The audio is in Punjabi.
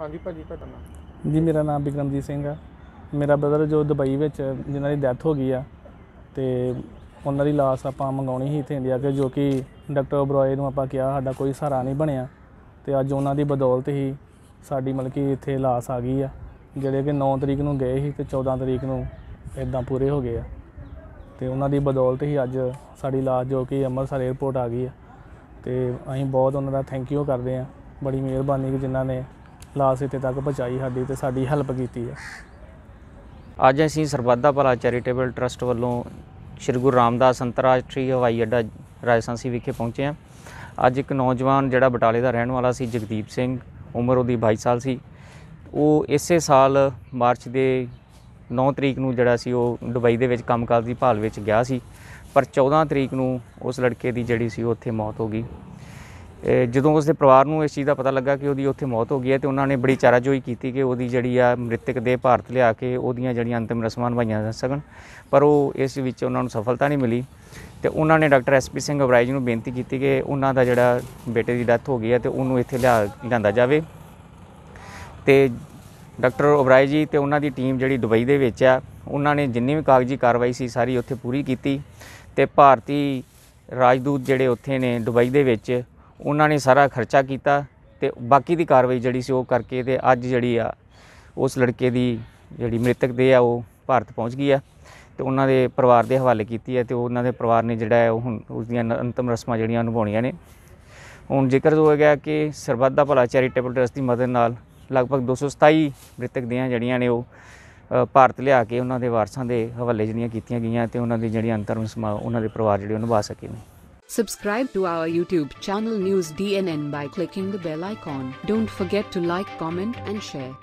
ਹਾਂਜੀ ਭਾਜੀ ਤੁਹਾਡਾ ਨਾਮ ਜੀ ਮੇਰਾ ਨਾਮ ਬਿਕਰਮਜੀਤ ਸਿੰਘ ਆ ਮੇਰਾ ਬ੍ਰਦਰ ਜੋ ਦੁਬਈ ਵਿੱਚ ਜਿਨ੍ਹਾਂ ਦੀ ਡੈਥ ਹੋ ਗਈ ਆ ਤੇ ਉਹਨਾਂ ਦੀ ਲਾਸ਼ ਆਪਾਂ ਮੰਗਾਉਣੀ ਸੀ ਇੱਥੇ ਇੰਡੀਆ ਕੇ ਜੋ ਕਿ ਡਾਕਟਰ ਓਬਰਾਏ ਨੂੰ ਆਪਾਂ ਕਿਹਾ ਸਾਡਾ ਕੋਈ ਸਹਾਰਾ ਨਹੀਂ ਬਣਿਆ ਤੇ ਅੱਜ ਉਹਨਾਂ ਦੀ ਬਦੌਲਤ ਹੀ ਸਾਡੀ ਮਤਲਬ ਕਿ ਇੱਥੇ ਲਾਸ਼ ਆ ਗਈ ਆ ਜਿਹੜੇ ਕਿ 9 ਤਰੀਕ ਨੂੰ ਗਏ ਸੀ ਤੇ 14 ਤਰੀਕ ਨੂੰ ਇਦਾਂ ਪੂਰੇ ਹੋ ਗਏ ਆ ਤੇ ਉਹਨਾਂ ਦੀ ਬਦੌਲਤ ਹੀ ਅੱਜ ਸਾਡੀ ਲਾਸ਼ ਜੋ ਕਿ ਅੰਮ੍ਰਿਤਸਰ 에ਅਰਪੋਰਟ ਆ ਗਈ ਆ ਤੇ ਅਸੀਂ ਬਹੁਤ ਉਹਨਾਂ ਦਾ ਥੈਂਕ ਯੂ ਕਰਦੇ ਆ ਬੜੀ ਮਿਹਰਬਾਨੀ ਕਿ ਜਿਨ੍ਹਾਂ ਨੇ ਲਾਸ ਇਤੇ ਤੱਕ ਪਹੁੰਚਾਈ ਸਾਡੀ ਤੇ ਸਾਡੀ ਹੈਲਪ ਕੀਤੀ ਹੈ ਅੱਜ ਅਸੀਂ ਸਰਬੱਦਾ ਭਲਾ ਚੈਰੀਟੇਬਲ ਟਰਸਟ ਵੱਲੋਂ ਸ਼੍ਰੀ ਗੁਰੂ ਰਾਮਦਾਸ ਅੰਤਰਰਾਸ਼ਟਰੀ ਹਵਾਈ ਅੱਡਾ ਰਾਜਸਾਂਸੀ ਵਿਖੇ ਪਹੁੰਚੇ ਹਾਂ ਅੱਜ ਇੱਕ ਨੌਜਵਾਨ ਜਿਹੜਾ ਬਟਾਲੇ ਦਾ ਰਹਿਣ ਵਾਲਾ ਸੀ ਜਗਦੀਪ ਸਿੰਘ ਉਮਰ ਉਹਦੀ 22 ਸਾਲ ਸੀ ਉਹ ਇਸੇ ਸਾਲ ਮਾਰਚ ਦੇ 9 ਤਰੀਕ ਨੂੰ ਜਿਹੜਾ ਸੀ ਉਹ ਦੁਬਈ ਦੇ ਵਿੱਚ ਕੰਮ ਦੀ ਭਾਲ ਵਿੱਚ ਗਿਆ ਸੀ ਪਰ 14 ਤਰੀਕ ਨੂੰ ਉਸ ਲੜਕੇ ਦੀ ਜਿਹੜੀ ਸੀ ਉੱਥੇ ਮੌਤ ਹੋ ਗਈ ਜਦੋਂ ਉਸਦੇ ਪਰਿਵਾਰ ਨੂੰ ਇਸ ਚੀਜ਼ ਦਾ ਪਤਾ ਲੱਗਾ ਕਿ ਉਹਦੀ ਉੱਥੇ ਮੌਤ ਹੋ ਗਈ ਹੈ ਤੇ ਉਹਨਾਂ ਨੇ ਬੜੀ ਚਾਰਾਜੋਈ ਕੀਤੀ ਕਿ ਉਹਦੀ ਜਿਹੜੀ ਆ ਮ੍ਰਿਤਕ ਦੇ ਭਾਰਤ ਲਿਆ ਕੇ ਉਹਦੀਆਂ ਜਿਹੜੀਆਂ ਅੰਤਿਮ ਰਸਮਾਂ ਨਿਭਾਈਆਂ ਜਾ ਸਕਣ ਪਰ ਉਹ ਇਸ ਵਿੱਚ ਉਹਨਾਂ ਨੂੰ ਸਫਲਤਾ ਨਹੀਂ ਮਿਲੀ ਤੇ ਉਹਨਾਂ ਨੇ ਡਾਕਟਰ ਐਸਪੀ ਸਿੰਘ ਅਬਰਾਈ ਜੀ ਨੂੰ ਬੇਨਤੀ ਕੀਤੀ ਕਿ ਉਹਨਾਂ ਦਾ ਜਿਹੜਾ ਬੇਟੇ ਦੀ ਡੈਥ ਹੋ ਗਈ ਹੈ ਤੇ ਉਹਨੂੰ ਇੱਥੇ ਲਿਆ ਲਿਆਂਦਾ ਜਾਵੇ ਤੇ ਡਾਕਟਰ ਓਬਰਾਈ ਜੀ ਤੇ ਉਹਨਾਂ ਦੀ ਟੀਮ ਜਿਹੜੀ ਦੁਬਈ ਦੇ ਵਿੱਚ ਆ ਉਹਨਾਂ ਨੇ ਜਿੰਨੀ ਵੀ ਕਾਗਜ਼ੀ ਕਾਰਵਾਈ ਸੀ ਸਾਰੀ ਉੱਥੇ ਪੂਰੀ ਕੀਤੀ ਤੇ ਭਾਰਤੀ ਰਾਜਦੂਤ ਜਿਹੜੇ ਉੱਥੇ ਨੇ ਦੁਬਈ ਦੇ ਵਿੱਚ ਉਹਨਾਂ ਨੇ ਸਾਰਾ ਖਰਚਾ ਕੀਤਾ ਤੇ ਬਾਕੀ ਦੀ ਕਾਰਵਾਈ ਜਿਹੜੀ ਸੀ ਉਹ ਕਰਕੇ ਤੇ ਅੱਜ ਜਿਹੜੀ ਆ ਉਸ ਲੜਕੇ ਦੀ ਜਿਹੜੀ ਮ੍ਰਿਤਕ ਦੇ ਆ ਉਹ ਭਾਰਤ ਪਹੁੰਚ ਗਈ ਆ ਤੇ ਉਹਨਾਂ ਦੇ ਪਰਿਵਾਰ ਦੇ ਹਵਾਲੇ ਕੀਤੀ ਹੈ ਤੇ ਉਹਨਾਂ ਦੇ ਪਰਿਵਾਰ ਨੇ ਜਿਹੜਾ ਹੈ ਉਹ ਹੁਣ ਉਸ ਦੀਆਂ ਅੰਤਮ ਰਸਮਾਂ ਜਿਹੜੀਆਂ ਨਿਭਾਉਣੀਆਂ ਨੇ ਹੁਣ ਜ਼ਿਕਰ ਹੋ ਗਿਆ ਕਿ ਸਰਬੱਤ ਦਾ ਭਲਾ ਚੈਰੀਟੇਬਲ ਟਰਸਟ ਦੀ ਮਦਦ ਨਾਲ ਲਗਭਗ 227 ਮ੍ਰਿਤਕ ਦੇ ਆ ਜਿਹੜੀਆਂ ਨੇ ਉਹ ਭਾਰਤ ਲਿਆ ਕੇ ਉਹਨਾਂ ਦੇ ਵਾਰਸਾਂ ਦੇ ਹਵਾਲੇ ਜਿਹੜੀਆਂ ਕੀਤੀਆਂ ਗਈਆਂ ਤੇ ਉਹਨਾਂ ਦੀ ਜਿਹੜੀਆਂ ਅੰਤਮ ਰਸਮਾਂ ਉਹਨਾਂ ਦੇ ਪਰਿਵਾਰ ਜਿਹੜੇ ਉਹ ਨਿਭਾ ਸਕੇ ਨੇ Subscribe to our YouTube channel News DNN by clicking the bell icon. Don't forget to like, comment and share.